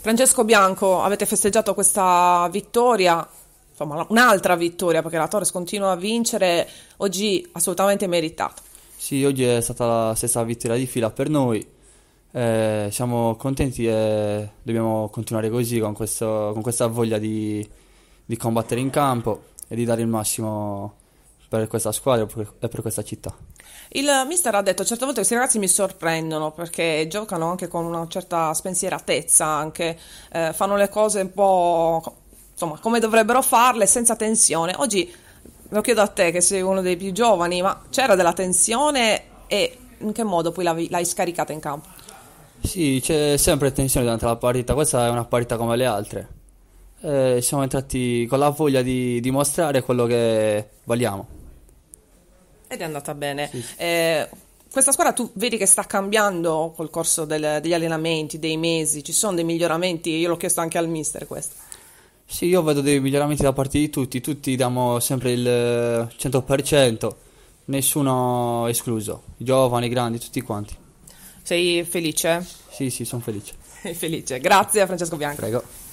Francesco Bianco, avete festeggiato questa vittoria, insomma un'altra vittoria perché la Torres continua a vincere, oggi assolutamente meritata. Sì, oggi è stata la stessa vittoria di fila per noi, eh, siamo contenti e dobbiamo continuare così con, questo, con questa voglia di, di combattere in campo e di dare il massimo per questa squadra e per questa città. Il mister ha detto certe volte questi ragazzi mi sorprendono perché giocano anche con una certa spensieratezza, anche, eh, fanno le cose un po' insomma, come dovrebbero farle senza tensione. Oggi lo chiedo a te che sei uno dei più giovani, ma c'era della tensione e in che modo poi l'hai, l'hai scaricata in campo? Sì, c'è sempre tensione durante la partita, questa è una partita come le altre. Eh, siamo entrati con la voglia di dimostrare quello che valiamo ed è andata bene. Sì. Eh, questa squadra tu vedi che sta cambiando col corso del, degli allenamenti, dei mesi, ci sono dei miglioramenti, io l'ho chiesto anche al mister questo. Sì, io vedo dei miglioramenti da parte di tutti, tutti diamo sempre il 100%, nessuno escluso, giovani, grandi, tutti quanti. Sei felice? Sì, sì, sono felice. Sei felice, grazie a Francesco Bianco. Prego.